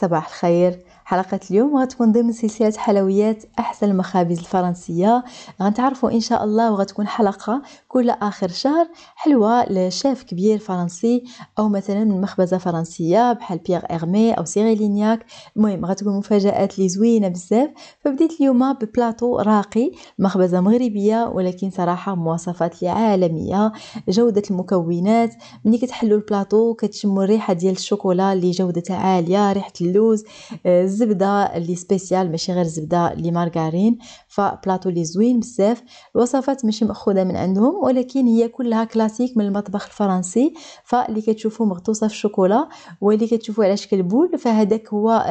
صباح الخير حلقة اليوم غتكون ضمن سلسلة حلويات أحسن المخابز الفرنسية غنتعرفوا إن شاء الله وغتكون حلقة كل آخر شهر حلوة لشاف كبير فرنسي أو مثلا من مخبزة فرنسية بحال بيغ إغمي أو سيري لينياك المهم غتكون مفاجآت لي زوينة بزاف فبديت اليوم ببلاطو راقي مخبزة مغربية ولكن صراحة مواصفات لي عالمية جودة المكونات ملي كتحلو البلاطو كتشمو الريحة ديال الشوكولا اللي جودتها عالية ريحة اللوز آه، الزبده اللي سبيسيال ماشي غير زبده اللي مارغارين فبلاطو لي زوين بزاف الوصفات ماشي ماخوذه من عندهم ولكن هي كلها كلاسيك من المطبخ الفرنسي فاللي كتشوفوا مغطوسه في الشوكولا واللي كتشوفوا على شكل بول فهداك هو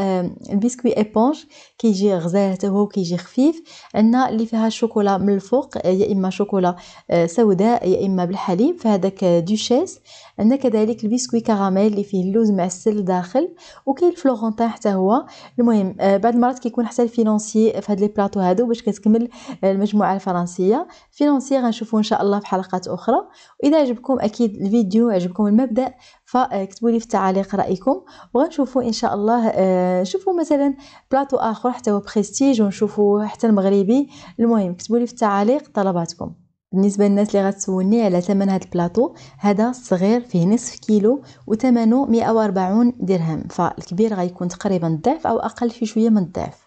البسكوي ايبونج كيجي غزال حتى هو كيجي خفيف عندنا اللي فيها الشوكولا من الفوق آه، يا اما شوكولا آه، سوداء يا اما بالحليب فهداك آه، دوشيس عندنا كذلك البسكوي كراميل اللي فيه اللوز معسل السل داخل وكاين الفلورونتان حتى هو المهم بعد المرات كيكون حتى الفينونسي في هاد لي بلاطو هادو باش كتكمل المجموعه الفرنسيه فينونسي غنشوفو ان شاء الله في حلقات اخرى واذا عجبكم اكيد الفيديو عجبكم المبدا فكتبوا لي في التعاليق رايكم وغنشوفو ان شاء الله آه، شوفو مثلا بلاطو اخر حتى هو بخيستيج ونشوفو حتى المغربي المهم كتبوا لي في التعاليق طلباتكم بالنسبه للناس اللي غتسولني على ثمن هذا البلاطو هذا صغير فيه نصف كيلو وثمنه 140 درهم فالكبير غيكون تقريبا الضعف او اقل في شويه من الضعف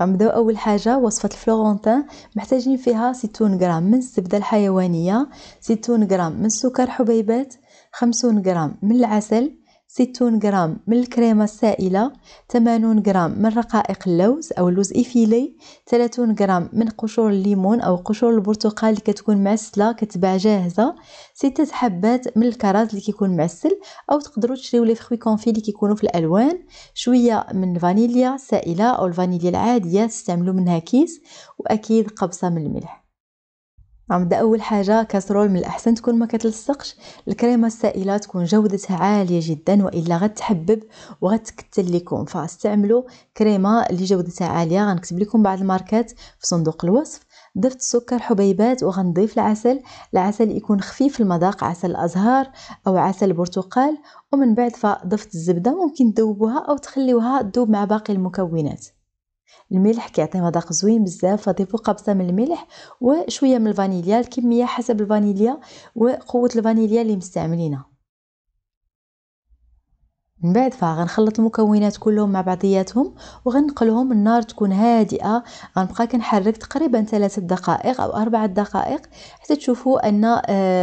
غنبداو اول حاجه وصفه الفلورونتين محتاجين فيها 60 غرام من الزبده الحيوانيه 60 غرام من سكر حبيبات 50 غرام من العسل ستون غرام من الكريمة السائلة ثمانون غرام من رقائق اللوز أو اللوز إفيلي ثلاثون غرام من قشور الليمون أو قشور البرتقال اللي كتكون معسلة كتباع جاهزة ستة حبات من الكرز اللي كيكون معسل أو تقدروا تشريو لي فخوي كونفي اللي كيكونوا في الألوان شوية من الفانيليا السائلة أو الفانيليا العادية تستعملوا منها كيس وأكيد قبصة من الملح عم اول حاجه كاسرول من الاحسن تكون ما كتلصقش الكريمه السائله تكون جودتها عاليه جدا والا غتحبب وغتكتل لكم فاستعملوا كريمه اللي جودتها عاليه غنكتب لكم بعض الماركات في صندوق الوصف ضفت السكر حبيبات وغنضيف العسل العسل يكون خفيف المذاق عسل الازهار او عسل برتقال ومن بعد فضفت الزبده ممكن تذوبوها او تخليوها تذوب مع باقي المكونات الملح كيعطي مذاق زوين بزاف فضيفوا قبصه من الملح وشويه من الفانيليا الكميه حسب الفانيليا وقوه الفانيليا اللي مستعملينها من بعد فغنخلط المكونات كلهم مع بعضياتهم وغنقلهم النار تكون هادئه غنبقى كنحرك تقريبا ثلاثة دقائق او أربعة دقائق حتى تشوفوا ان آه،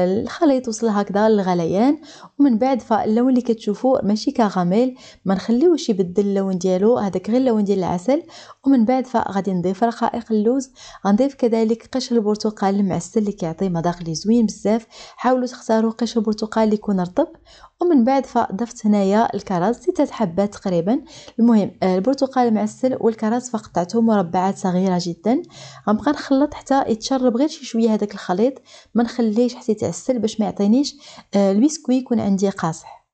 الخليط وصل هكذا للغليان ومن بعد فاللون اللي كتشوفوا ماشي كغاميل ما نخليوش يبدل اللون ديالو هذاك غير اللون ديال العسل ومن بعد فغادي نضيف رقائق اللوز غنضيف كذلك قشر البرتقال المعسل اللي كيعطي مذاق لي زوين بزاف حاولوا تختاروا قشر البرتقال اللي يكون رطب ومن بعد فضفت هنايا الكرز ستة حبات تقريبا المهم آه، البرتقال معسل والكرز فقطعتهم مربعات صغيره جدا غنبقى نخلط حتى يتشرب غير شي شويه هذاك الخليط ما نخليهش حتى يتعسل باش ما يعطينيش آه، البسكوي يكون عندي قاصح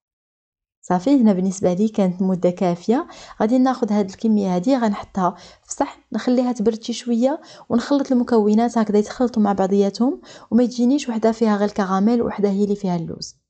صافي هنا بالنسبه لي كانت مده كافيه غادي ناخذ هاد الكميه هادي غنحطها في صحن نخليها تبرد شي شويه ونخلط المكونات هكذا يتخلطوا مع بعضياتهم وما تجينيش وحده فيها غير الكراميل وحده هي اللي فيها اللوز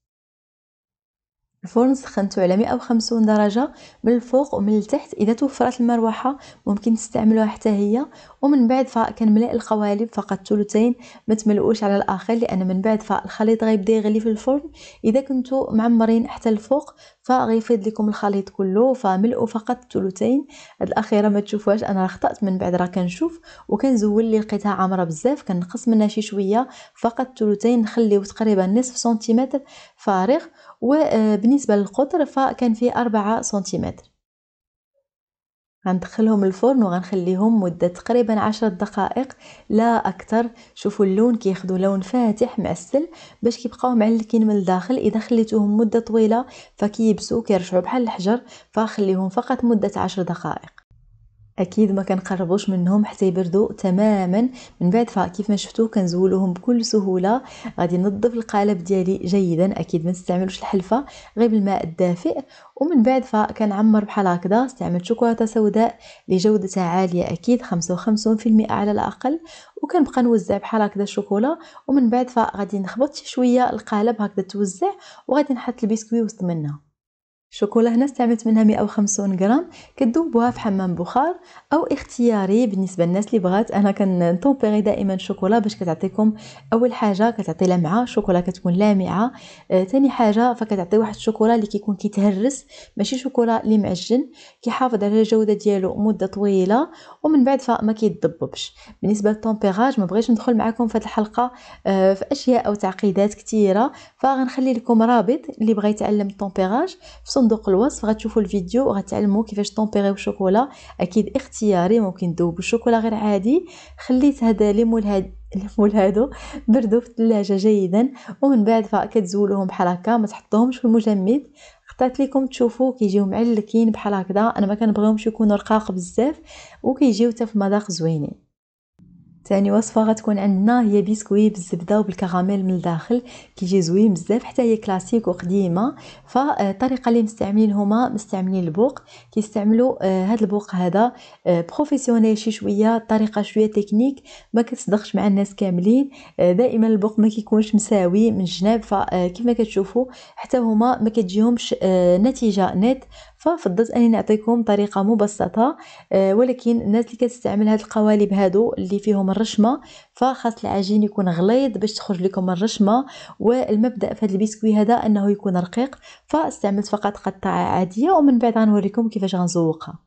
الفرن سخنته على 150 درجة من الفوق ومن التحت إذا توفرت المروحة ممكن تستعملوها حتى هي ومن بعد كنملي القوالب فقط ثلثين ما تملؤوش على الاخر لان من بعد فالخليط غيبدا يغلي في الفرن اذا كنتو معمرين حتى الفوق فغيفيض لكم الخليط كله فملؤوا فقط ثلثين هاد الاخيره ما تشوفوهاش انا خطات من بعد راه كنشوف وكنزول لي لقيتها عامره بزاف كنقص منها شي شويه فقط ثلثين نخليو تقريبا نصف سنتيمتر فارغ وبالنسبه آه، للقطر فكان فيه أربعة سنتيمتر غندخلهم الفرن وغنخليهم مده تقريبا عشر دقائق لا اكثر شوفوا اللون كياخذوا لون فاتح معسل باش كيبقاو معلكين من الداخل اذا خليتوهم مده طويله فكيبسوا كيرجعوا بحال الحجر فخليهم فقط مده عشر دقائق اكيد ما كنقربوش منهم حتى يبردوا تماما من بعد فكيف ما شفتوا كنزولوهم بكل سهوله غادي نظف القالب ديالي جيدا اكيد ما نستعملوش الحلفه غير بالماء الدافئ ومن بعد فكنعمر بحال هكذا استعملت شوكولاته سوداء لجودتها عاليه اكيد 55% على الاقل وكنبقى نوزع بحال هكذا الشوكولا ومن بعد فغادي نخبط شويه القالب هكذا توزع وغادي نحط البسكوي وسط منها الشوكولا هنا استعملت منها 150 غرام كتذوبوها في حمام بخار او اختياري بالنسبه للناس اللي بغات انا كنطوبيغي دائما الشوكولا باش كتعطيكم اول حاجه كتعطي لمعه الشوكولا كتكون لامعه آه حاجه فكتعطي واحد الشوكولا اللي كيكون كيتهرس ماشي شوكولا اللي معجن كيحافظ على الجوده ديالو مده طويله ومن بعد فما كيتضببش بالنسبه للطومبيغاج ما بغيتش ندخل معكم في هذه الحلقه آه في اشياء او تعقيدات كثيره فغنخلي لكم رابط اللي بغى يتعلم الطومبيغاج في صندوق الوصف غتشوفوا الفيديو وغتعلموا كيفاش طومبيريو الشوكولا اكيد اختياري ممكن تذوبوا الشوكولا غير عادي خليت هذا ليمول هاد المول هادو بردو في الثلاجه جيدا ومن بعد فكتزولوهم بحال هكا ما تحطوهمش في المجمد اختارت لكم تشوفوا كيجيو معلكين بحال هكذا انا ما كنبغيهمش يكونوا رقاق بزاف وكيجيو حتى في مذاق زوينين تاني وصفه غتكون عندنا هي بيسكوي بالزبده وبالكراميل من الداخل كيجي زوين بزاف حتى هي كلاسيك وقديمه فالطريقه اللي مستعملين هما مستعملين البوق كيستعملوا هذا آه، البوق هذا آه، بروفيسيونيل شي شويه الطريقه شويه تكنيك ما كتصدقش مع الناس كاملين آه، دائما البوق ما كيكونش مساوي من الجناب ما كتشوفوا حتى هما ما كتجيهمش نتيجه نت ففضلت اني نعطيكم طريقه مبسطه آه، ولكن الناس اللي كتستعمل هاد القوالب هادو اللي فيهم الرشمه فخاص العجين يكون غليظ باش تخرج لكم الرشمه والمبدا في هاد البسكوي هذا انه يكون رقيق فاستعملت فقط قطعه عاديه ومن بعد غنوريكم كيفاش غنزوقها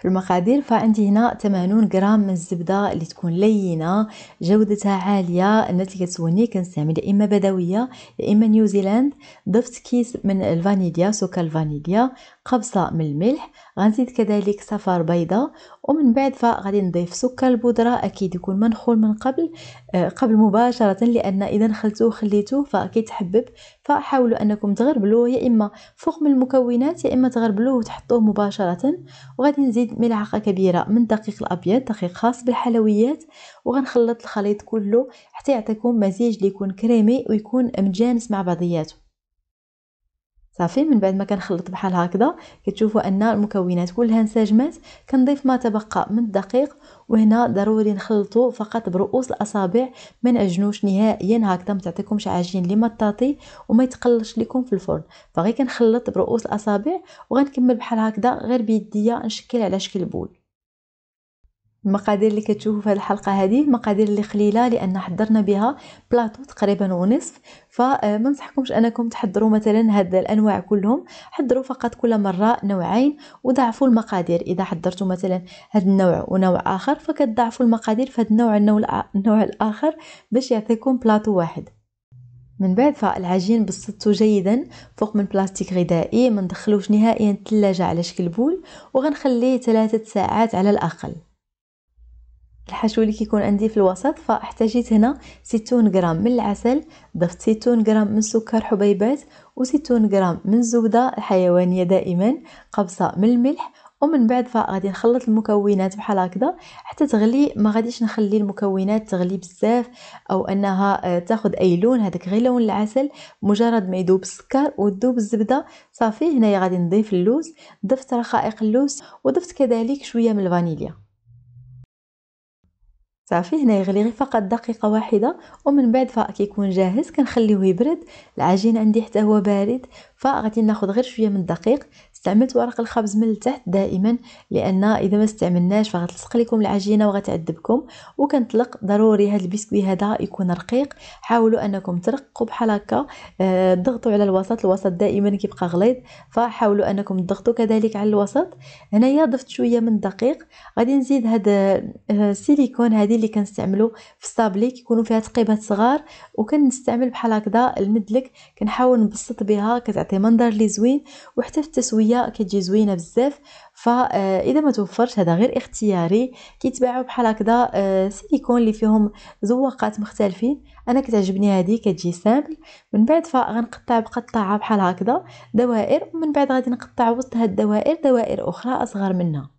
في المقادير فعندي هنا 80 غرام من الزبده اللي تكون لينه جودتها عاليه الناس اللي كتسولني كنستعمل يا اما بدويه يا اما نيوزيلاند ضفت كيس من الفانيليا سكر الفانيليا خبصة من الملح غنزيد كذلك صفار بيضة ومن بعد فغادي نضيف سكر البودرة اكيد يكون منخول من قبل آه، قبل مباشرة لان اذا خلتوه خليتوه فكيتحبب فحاولوا انكم تغربلوه يا اما فوق من المكونات يا اما تغربلوه وتحطوه مباشرة وغادي نزيد ملعقة كبيرة من الدقيق الابيض دقيق خاص بالحلويات وغنخلط الخليط كله حتى يعطيكم مزيج ليكون كريمي ويكون متجانس مع بعضياته صافي من بعد ما كنخلط بحال هكذا كتشوفوا ان المكونات كلها انسجمات كنضيف ما تبقى من الدقيق وهنا ضروري نخلطوا فقط برؤوس الاصابع ما نعجنوش نهائيا هكذا ما تعطيكمش عجين لي مطاطي وما يتقلش لكم في الفرن فغير كنخلط برؤوس الاصابع وغنكمل بحال هكذا غير بيديا نشكل على شكل بول المقادير اللي كتشوفوا في هذه الحلقه هذه المقادير اللي قليله لان حضرنا بها بلاطو تقريبا ونصف فما آه، نصحكمش انكم تحضروا مثلا هاد الانواع كلهم حضروا فقط كل مره نوعين وضعفوا المقادير اذا حضرتوا مثلا هاد النوع ونوع اخر فكتضعفوا المقادير في هاد النوع النوع الاخر باش يعطيكم بلاطو واحد من بعد فالعجين بسطته جيدا فوق من بلاستيك غذائي ما ندخلوش نهائيا الثلاجه على شكل بول وغنخليه ثلاثة ساعات على الاقل الحشو اللي كيكون عندي في الوسط فاحتاجيت هنا 60 غرام من العسل ضفت 60 غرام من سكر حبيبات و60 غرام من الزبدة الحيوانية دائما قبصة من الملح ومن بعد فغادي نخلط المكونات بحال هكذا حتى تغلي ما غاديش نخلي المكونات تغلي بزاف او انها آه، تاخذ اي لون هذاك غير لون العسل مجرد ما يذوب السكر وتذوب الزبده صافي هنايا غادي نضيف اللوز ضفت رقائق اللوز وضفت كذلك شويه من الفانيليا صافي هنا يغلي غير فقط دقيقه واحده ومن بعد فكيكون جاهز كنخليوه يبرد العجين عندي حتى هو بارد فغادي ناخذ غير شويه من الدقيق استعملت ورق الخبز من التحت دائما لان اذا ما استعملناش فغتلصق لكم العجينه وغتعذبكم وكنطلق ضروري هذا البسكوي هذا يكون رقيق حاولوا انكم ترققوا بحال هكا آه، ضغطوا على الوسط الوسط دائما كيبقى غليظ فحاولوا انكم تضغطوا كذلك على الوسط هنايا ضفت شويه من الدقيق غادي نزيد هذا آه، السيليكون هذه اللي كنستعملو في الصابلي كيكونوا فيها تقيبات صغار وكنستعمل بحال هكذا المدلك كنحاول نبسط بها كتعطي منظر لي زوين وحتى في التسويه هي كتجي زوينه بزاف فاذا آه، ما توفرش هذا غير اختياري كيتباعوا بحال هكذا آه، سيليكون اللي فيهم زواقات مختلفين انا كتعجبني هذه كتجي سامبل من بعد فغنقطع بقطعه بحال هكذا دوائر ومن بعد غادي نقطع وسط هاد الدوائر دوائر اخرى اصغر منها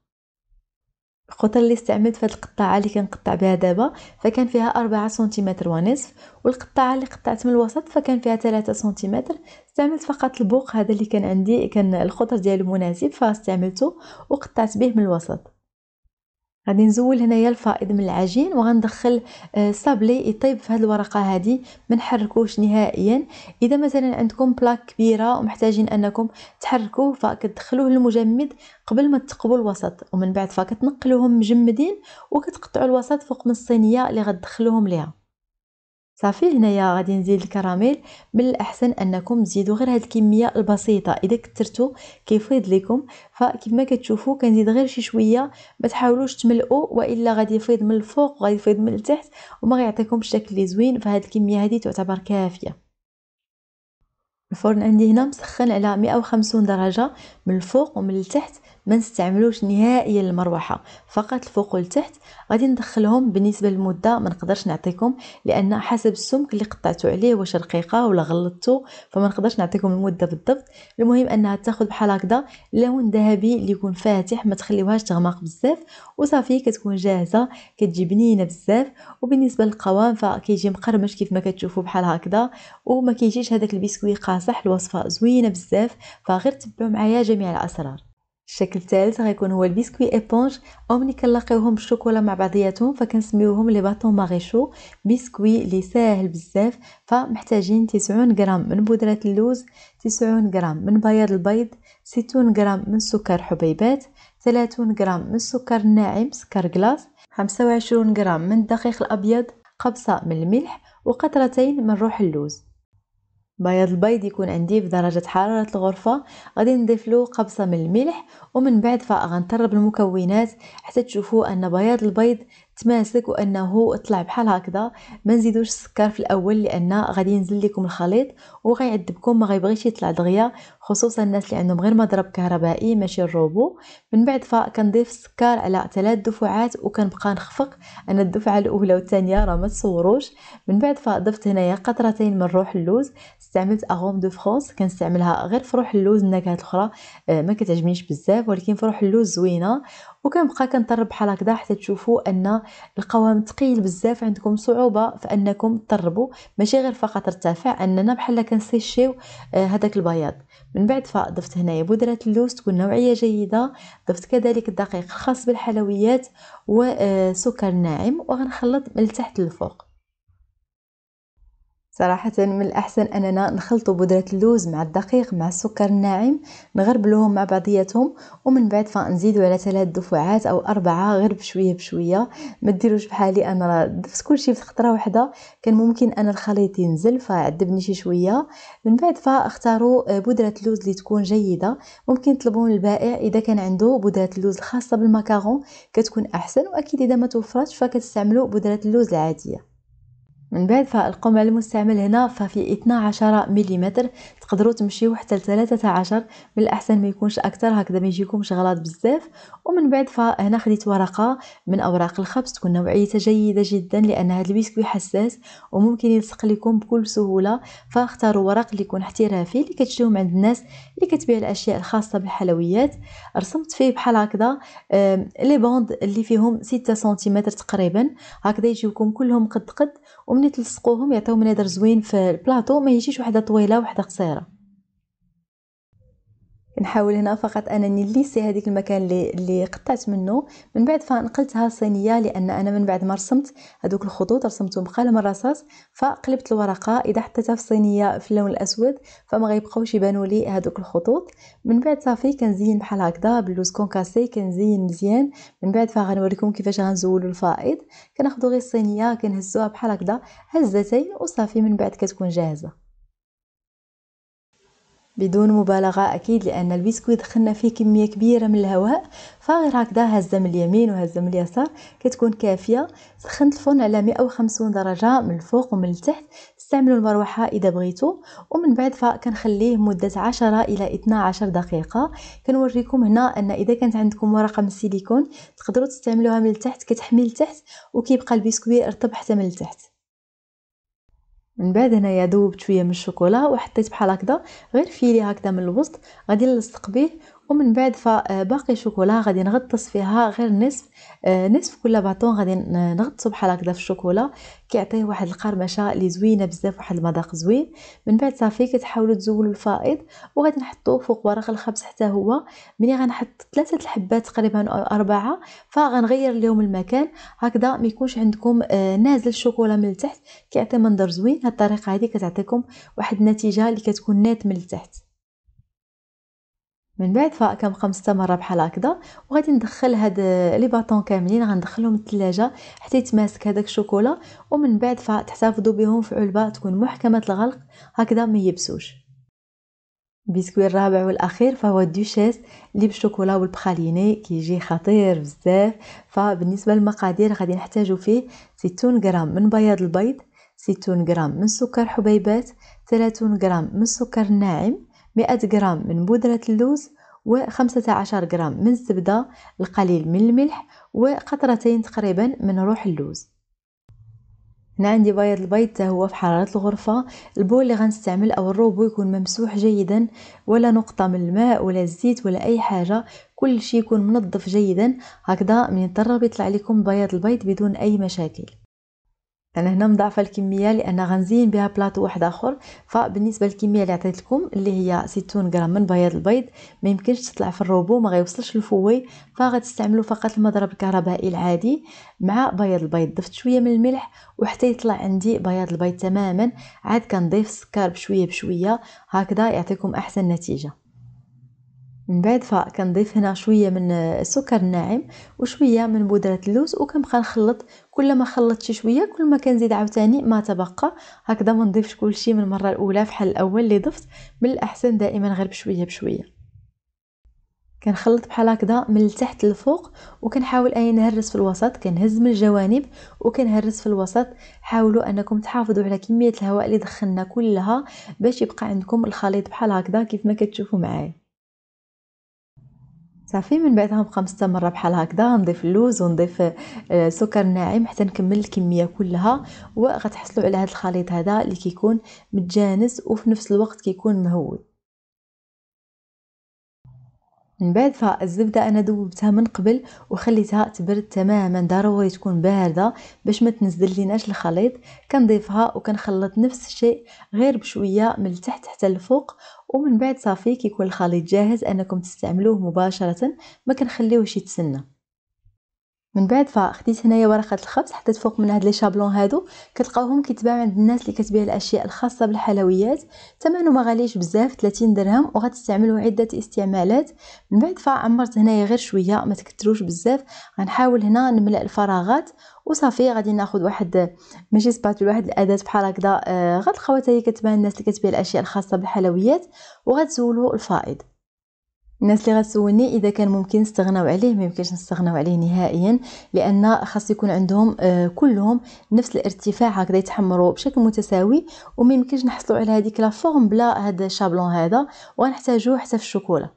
الخوطه اللي استعملت في القطاعه اللي كنقطع بها دابا فكان فيها أربعة سنتيمتر ونصف والقطاعه اللي قطعت من الوسط فكان فيها ثلاثة سنتيمتر استعملت فقط البوق هذا اللي كان عندي كان الخطر ديالو مناسب فاستعملته وقطعت به من الوسط غادي نزول هنايا الفائض من العجين وغندخل آه، صابلي يطيب في هاد الورقه هادي ما نحركوش نهائيا اذا مثلا عندكم بلاك كبيره ومحتاجين انكم تحركوه فكتدخلوه للمجمد قبل ما تقبل الوسط ومن بعد فكتنقلوهم مجمدين وكتقطعوا الوسط فوق من الصينيه اللي غتدخلوهم ليها صافي هنايا غادي نزيد الكراميل من الاحسن انكم تزيدوا غير هذه الكميه البسيطه اذا كثرتوا كيفيض لكم فكما كتشوفوا كنزيد غير شي شويه ما تحاولوش تملؤوا والا غادي يفيض من الفوق وغادي يفيض من التحت وما غيعطيكمش الشكل اللي زوين فهاد الكميه هذه تعتبر كافيه الفرن عندي هنا مسخن على 150 درجة من الفوق ومن التحت ما نستعملوش نهائيا المروحه فقط الفوق والتحت غادي ندخلهم بالنسبه للمده ما نقدرش نعطيكم لان حسب السمك اللي قطعتو عليه واش رقيقه ولا غلطتو فما نقدرش نعطيكم المده بالضبط المهم انها تاخذ بحال هكذا لون ذهبي اللي يكون فاتح ما تخليوهاش تغمق بزاف وصافي كتكون جاهزه كتجي بنينه بزاف وبالنسبه للقوام فكيجي مقرمش كيف ما كتشوفوا بحال هكذا وما كيجيش هذاك البسكويت قاصح الوصفه زوينه بزاف فغير تبعوا معايا جميع الاسرار الشكل الثالث غيكون هو البسكوي ايبونج او ملي كنلاقيوهم بالشوكولا مع بعضياتهم فكنسميوهم لي باتون ماغيشو بسكوي لي ساهل بزاف فمحتاجين 90 غرام من بودرة اللوز 90 غرام من بياض البيض 60 غرام من سكر حبيبات 30 غرام من السكر الناعم سكر كلاص 25 غرام من الدقيق الابيض قبصه من الملح وقطرتين من روح اللوز بياض البيض يكون عندي بدرجة حرارة الغرفة غادي نضيف له قبصة من الملح ومن بعد فغنطرب المكونات حتى تشوفوا ان بياض البيض تماسك وانه طلع بحال هكذا ما نزيدوش السكر في الاول لان غادي ينزل لكم الخليط وغيعذبكم ما غيبغيش يطلع دغيا خصوصا الناس اللي عندهم غير مضرب كهربائي ماشي الروبو من بعد فكنضيف السكر على ثلاث دفعات وكنبقى نخفق انا الدفعه الاولى والثانيه راه ما تصوروش من بعد فضفت هنايا قطرتين من روح اللوز استعملت اغوم دو فرونس كنستعملها غير في روح اللوز النكهات الاخرى آه، ما كتعجبنيش بزاف ولكن في روح اللوز زوينه وكنبقى كنطرب بحال هكذا حتى تشوفوا ان القوام ثقيل بزاف عندكم صعوبه في انكم تطربوا ماشي غير فقط ارتفع اننا بحال كنسيشيو آه، هذاك البياض من بعد فضفت هنايا بودره اللوز تكون نوعيه جيده ضفت كذلك الدقيق الخاص بالحلويات وسكر آه، ناعم وغنخلط من التحت للفوق صراحة من الأحسن أننا نخلطو بودرة اللوز مع الدقيق مع السكر الناعم نغربلوهم مع بعضياتهم ومن بعد فنزيدو على ثلاث دفعات أو أربعة غير بشوية بشوية ما ديروش بحالي أنا راه دفت كلشي في خطرة واحدة كان ممكن أنا الخليط ينزل فعذبني شي شوية من بعد فاختاروا آه، بودرة اللوز اللي تكون جيدة ممكن تطلبوا من البائع إذا كان عنده بودرة اللوز الخاصة بالماكارون كتكون أحسن وأكيد إذا ما توفرتش فكتستعملوا بودرة اللوز العادية من بعد فالقمع المستعمل هنا ففي 12 ملم تقدروا تمشيو حتى ل عشر من الاحسن ما يكونش اكثر هكذا ما يجيكمش غلط بزاف ومن بعد فهنا خديت ورقه من اوراق الخبز تكون نوعيتها جيده جدا لان هذا البسكوي حساس وممكن يلصق لكم بكل سهوله فاختاروا ورق اللي يكون احترافي اللي كتشريوه عند الناس اللي كتبيع الاشياء الخاصه بالحلويات رسمت فيه بحال هكذا لي بوند اللي فيهم 6 سنتيمتر تقريبا هكذا يجيوكم كلهم قد قد ومن تلصقوهم يعطيو منظر زوين في البلاطو ما يجيش وحده طويله وحده قصيره نحاول هنا فقط انني ليسي هذيك المكان اللي اللي قطعت منه من بعد فنقلتها صينيه لان انا من بعد ما رسمت هذوك الخطوط رسمتهم بقلم الرصاص فقلبت الورقه اذا حطيتها في صينيه في اللون الاسود فما غيبقاوش يبانوا لي هذوك الخطوط من بعد صافي كنزين بحال هكذا باللوز كونكاسي كنزين مزيان من بعد فغنوريكم كيفاش غنزولوا الفائض كناخذوا غير الصينيه كنهزوها بحال هكذا هزتين وصافي من بعد كتكون جاهزه بدون مبالغة أكيد لأن البسكويت دخلنا فيه كمية كبيرة من الهواء فغير هكذا هزة من اليمين وهزة من اليسار كتكون كافية سخنت الفرن على 150 درجة من الفوق ومن التحت استعملوا المروحة إذا بغيتو ومن بعد فكنخليه مدة 10 إلى 12 دقيقة كنوريكم هنا أن إذا كانت عندكم ورقة من السيليكون تقدروا تستعملوها من التحت كتحمي التحت وكيبقى البسكويت رطب حتى من التحت من بعد هنايا ذوبت شويه من الشوكولا وحطيت بحال هكذا غير فيلي هكذا من الوسط غادي نلصق به ومن بعد فباقي آه، الشوكولا غادي نغطس فيها غير نصف آه، نصف كل باطون غادي آه، نغطسو بحال هكذا في الشوكولا كيعطيه واحد القرمشه اللي زوينه بزاف واحد المذاق زوين من بعد صافي كتحاولوا تزولوا الفائض وغادي نحطوه فوق ورق الخبز حتى هو ملي غنحط ثلاثه الحبات تقريبا او اربعه فغنغير لهم المكان هكذا ما يكونش عندكم نازل الشوكولا من التحت كيعطي منظر زوين هالطريقه الطريقه هذه كتعطيكم واحد النتيجه اللي كتكون نات من التحت من بعد فكم خمسة مرة بحال هكذا وغادي ندخل هاد لي باطون كاملين غندخلهم الثلاجة حتى يتماسك هذاك الشوكولا ومن بعد فتحتفظوا بهم في علبة تكون محكمة الغلق هكذا ما يبسوش البسكوي الرابع والاخير فهو الدوشيس اللي بالشوكولا والبخاليني كيجي خطير بزاف فبالنسبه للمقادير غادي نحتاجو فيه 60 غرام من بياض البيض 60 غرام من سكر حبيبات 30 غرام من السكر الناعم مئة غرام من بودرة اللوز و عشر غرام من الزبدة القليل من الملح وقطرتين تقريبا من روح اللوز هنا عندي بيض البيض هو في حراره الغرفه البول اللي غنستعمل او الروبو يكون ممسوح جيدا ولا نقطه من الماء ولا الزيت ولا اي حاجه كل شيء يكون منظف جيدا هكذا من يضطر يطلع لكم بياض البيض بدون اي مشاكل انا هنا مضاعفه الكميه لان غنزين بها بلاطو واحد اخر فبالنسبه للكميه اللي عطيت لكم اللي هي 60 غرام من بياض البيض ما يمكنش تطلع في الروبو ما غيوصلش للفوي فغتستعملوا فقط المضرب الكهربائي العادي مع بياض البيض ضفت شويه من الملح وحتى يطلع عندي بياض البيض تماما عاد كنضيف السكر بشويه بشويه هكذا يعطيكم احسن نتيجه من بعد فكنضيف هنا شوية من السكر الناعم وشوية من بودرة اللوز وكنبقى نخلط كل ما خلطت شوية كل ما كنزيد عاوتاني ما تبقى هكذا ما نضيفش كلشي من المرة الاولى فحال الاول اللي ضفت من الاحسن دائما غير بشوية بشوية كنخلط بحال هكذا من التحت للفوق وكنحاول اني نهرس في الوسط كنهز من الجوانب وكنهرس في الوسط حاولوا انكم تحافظوا على كميه الهواء اللي دخلنا كلها باش يبقى عندكم الخليط بحال هكذا كيف ما كتشوفوا معايا صافي من بعدها نبقى مستمرة بحال هكذا نضيف اللوز ونضيف آه، سكر ناعم حتى نكمل الكمية كلها وغتحصلوا على هذا الخليط هذا اللي كيكون متجانس وفي نفس الوقت كيكون مهوي من بعد فالزبدة أنا دوبتها من قبل وخليتها تبرد تماما ضروري تكون باردة باش ما تنزل ليناش الخليط كنضيفها وكنخلط نفس الشيء غير بشوية من التحت حتى الفوق ومن بعد صافي كيكون الخليط جاهز انكم تستعملوه مباشره ما كنخليوهش يتسنى من بعد فخديت هنايا ورقه الخبز حطيت فوق من هاد لي شابلون هادو كتلقاوهم كيتباعو عند الناس اللي كتبيع الاشياء الخاصه بالحلويات ثمنه ما غاليش بزاف 30 درهم وغتستعملو عده استعمالات من بعد فعمرت هنايا غير شويه ما بزاف غنحاول هنا نملا الفراغات وصافي غادي ناخذ واحد ماشي سباتول واحد الاداه بحال هكذا آه، غتلقاوها حتى هي كتبان الناس اللي كتبيع الاشياء الخاصه بالحلويات وغتزولو الفائض الناس اللي غتسولني اذا كان ممكن نستغناو عليه ما يمكنش نستغناو عليه نهائيا لان خاص يكون عندهم آه، كلهم نفس الارتفاع هكذا يتحمروا بشكل متساوي وما يمكنش نحصلوا على هذيك لا فورم بلا هذا الشابلون هذا وغنحتاجوه حتى في الشوكولا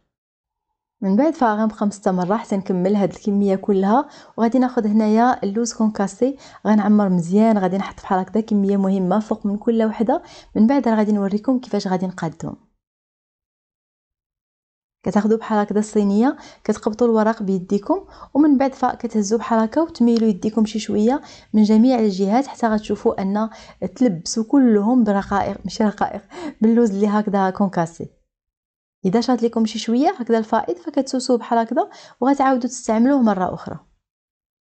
من بعد خمس مستمره حتى نكمل هاد الكميه كلها وغادي ناخذ هنايا اللوز كونكاسي غنعمر مزيان غادي نحط بحال هكذا كميه مهمه فوق من كل وحده من بعد غادي نوريكم كيفاش غادي نقادهم كتاخذوا بحال هكذا الصينيه كتقبطوا الورق بيديكم ومن بعد فكتهزوا بحال هكا وتميلوا يديكم شي شويه من جميع الجهات حتى غتشوفوا ان تلبسوا كلهم برقائق ماشي رقائق باللوز اللي هكذا كونكاسي اذا شات لكم شي شويه هكذا الفائض فكتسوسوه بحال هكذا وغتعاودوا تستعملوه مره اخرى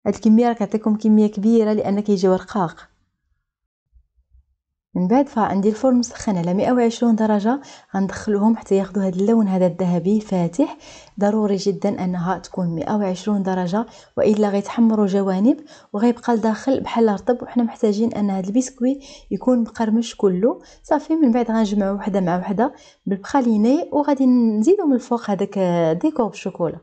هاد الكميه راه كتعطيكم كميه كبيره لان كيجيو رقاق من بعد فعندي الفرن مسخن على 120 درجه غندخلوهم حتى ياخذوا هذا اللون هذا الذهبي فاتح ضروري جدا انها تكون 120 درجه والا غيتحمروا جوانب وغيبقى الداخل بحال رطب وحنا محتاجين ان هذا البسكوي يكون مقرمش كله صافي من بعد غنجمعوا وحده مع وحده بالبخاليني وغادي نزيدو من الفوق هذاك ديكور بالشوكولا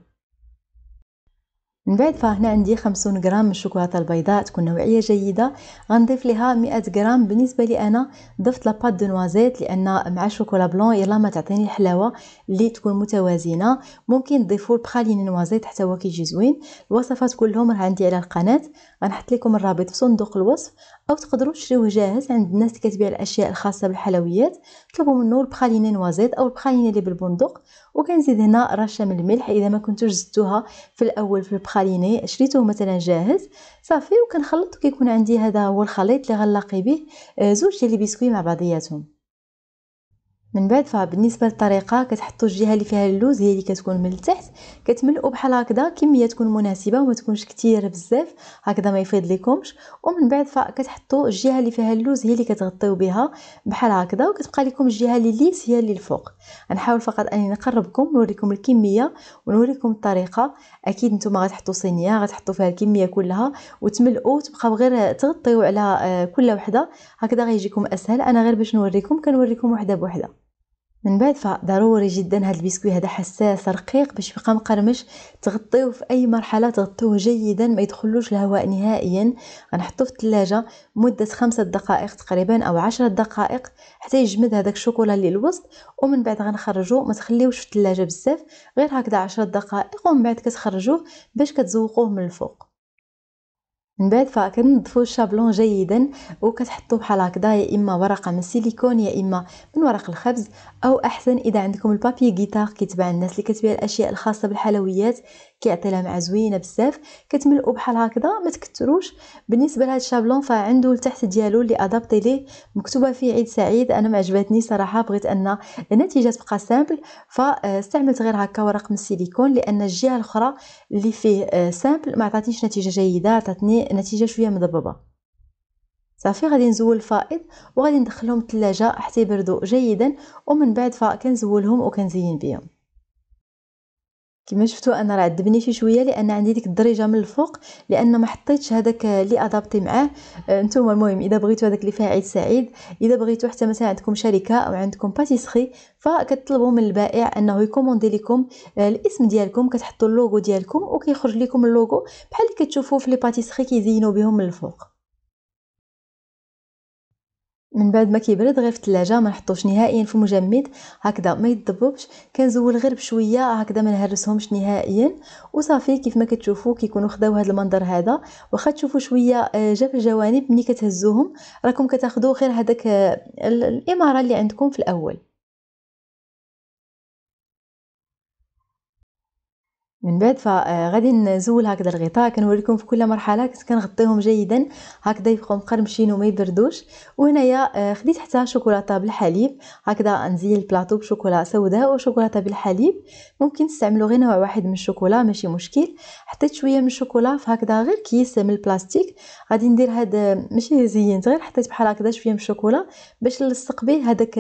من بعد فهنا عندي 50 غرام من الشوكولاته البيضاء تكون نوعيه جيده غنضيف لها 100 غرام بالنسبه لي انا ضفت لاباط دو نوازيت لان مع الشوكولا بلون يلا ما تعطيني الحلاوه اللي تكون متوازنه ممكن تضيفوا البخالين نوازيت حتى هو كيجي زوين الوصفات كلهم راه عندي على القناه غنحط لكم الرابط في صندوق الوصف أو تقدروا تشريوه جاهز عند الناس اللي كتبيع الأشياء الخاصة بالحلويات طلبوا منه البخالينة نوازيت أو البخالينة اللي بالبندق وكنزيد هنا رشة من الملح إذا ما كنتوش زدتوها في الأول في البخالينة شريتوه مثلا جاهز صافي وكنخلط وكيكون عندي هذا هو الخليط اللي غنلاقي به آه، زوج ديال البسكوي مع بعضياتهم من بعد فبالنسبه للطريقه كتحطوا الجهه اللي فيها اللوز هي اللي كتكون من التحت كتملؤوا بحال هكذا كميه تكون مناسبه وما تكونش كثير بزاف هكذا ما يفيض لكمش ومن بعد فكتحطوا الجهه اللي فيها اللوز هي اللي كتغطيو بها بحال هكذا وكتبقى لكم الجهه اللي ليس هي اللي الفوق غنحاول فقط اني نقربكم نوريكم الكميه ونوريكم الطريقه اكيد نتوما غتحطوا صينيه غتحطوا فيها الكميه كلها وتملؤوا تبقاو غير تغطيو على آه، كل وحده هكذا غيجيكم اسهل انا غير باش نوريكم كنوريكم وحده بوحده من بعد فضروري جدا هاد البسكوي هذا حساس رقيق باش يبقى مقرمش تغطيه في اي مرحله تغطيه جيدا ما يدخلوش الهواء نهائيا غنحطوه في الثلاجه مده خمسة دقائق تقريبا او عشرة دقائق حتى يجمد هذاك الشوكولا اللي الوسط ومن بعد غنخرجوه ما تخليوش في الثلاجه بزاف غير هكذا عشرة دقائق ومن بعد كتخرجوه باش كتزوقوه من الفوق من بعد فكنظفوا الشابلون جيدا وكتحطوه بحال هكذا يا اما ورقه من السيليكون يا اما من ورق الخبز او احسن اذا عندكم البابي غيتار كيتباع الناس اللي كتبيع الاشياء الخاصه بالحلويات كيعطي مع زوينه بزاف كتملؤ بحال هكذا ما تكثروش بالنسبه لهذا الشابلون فعنده التحت ديالو اللي ادابتي ليه مكتوبه فيه عيد سعيد انا ما عجبتني صراحه بغيت ان النتيجه تبقى سامبل فاستعملت غير هكا ورق من السيليكون لان الجهه الاخرى اللي فيه سامبل آه، ما عطاتنيش نتيجه جيده عطاتني نتيجه شويه مضببه صافي غادي نزول الفائض وغادي ندخلهم الثلاجه حتى يبردوا جيدا ومن بعد فكنزولهم وكنزين بهم كما شفتوا انا راه عذبني شي شويه لان عندي ديك الدريجه من الفوق لان ما حطيتش هذاك لي ادابتي معاه آه، نتوما المهم اذا بغيتو هذاك اللي فيه عيد سعيد اذا بغيتو حتى مثلا عندكم شركه او عندكم باتيسري فكتطلبوا من البائع انه يكوموندي لكم آه، الاسم ديالكم كتحطوا اللوغو ديالكم وكيخرج لكم اللوغو بحال اللي كتشوفوه في لي باتيسري كيزينوا بهم من الفوق من بعد ما كيبرد غير في الثلاجه ما نحطوش نهائيا في مجمد هكذا ما يتذببش كنزول غير بشويه هكذا ما نهرسهمش نهائيا وصافي كيف ما كتشوفوا كيكونوا خداو هذا المنظر هذا واخا تشوفوا شويه آه، جا في الجوانب ملي كتهزوهم راكم كتاخذوا غير هذاك آه، الاماره اللي عندكم في الاول من بعد فغادي نزول هكذا الغطاء كنوريكم في كل مرحله كنت كنغطيهم جيدا هكذا يبقاو مقرمشين وما يبردوش وهنايا آه، خديت حتى شوكولاته بالحليب هكذا نزين البلاطو بشوكولا سوداء وشوكولاته بالحليب ممكن تستعملوا غير نوع واحد من الشوكولا ماشي مشكل حطيت شويه من الشوكولا هكذا غير كيس من البلاستيك غادي ندير هاد آه، ماشي زينت غير حطيت بحال هكذا شويه من الشوكولا باش نلصق به هذاك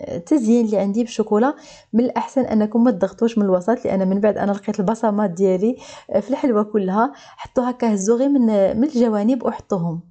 التزيين اللي عندي بالشوكولا من الاحسن انكم ما تضغطوش من الوسط لان من بعد انا لقيت البصمات ديالي آه، في الحلوه كلها هكا هزوا غير من آه، من الجوانب وحطوهم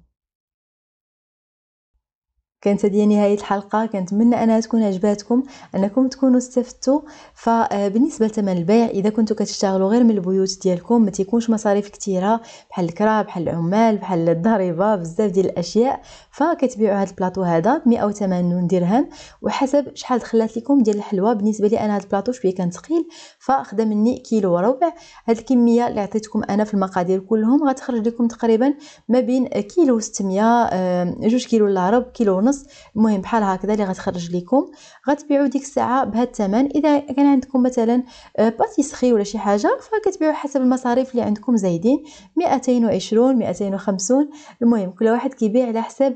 كانت هذه نهاية الحلقة كنتمنى أنها تكون عجباتكم أنكم تكونوا استفدتوا فبالنسبة آه، لثمن البيع إذا كنتوا كتشتغلوا غير من البيوت ديالكم ما تيكونش مصاريف كثيرة بحال الكرا بحال العمال بحال الضريبة بزاف ديال الأشياء فكتبيعوا هذا البلاطو هذا ب 180 درهم وحسب شحال دخلات لكم ديال الحلوى بالنسبة لي أنا هذا البلاطو شوية كان ثقيل فخدا مني كيلو وربع هاد الكمية اللي عطيتكم أنا في المقادير كلهم غتخرج لكم تقريبا ما بين كيلو 600 آه، جوج كيلو العرب كيلو ونص المهم بحال هكذا اللي غتخرج لكم غتبيعوا ديك الساعه بهذا الثمن اذا كان عندكم مثلا آه، باتيسخي ولا شي حاجه فكتبيعوا حسب المصاريف اللي عندكم زايدين 220 250 المهم كل واحد كيبيع على حسب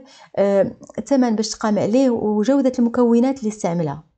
الثمن آه، باش تقام عليه وجوده المكونات اللي استعملها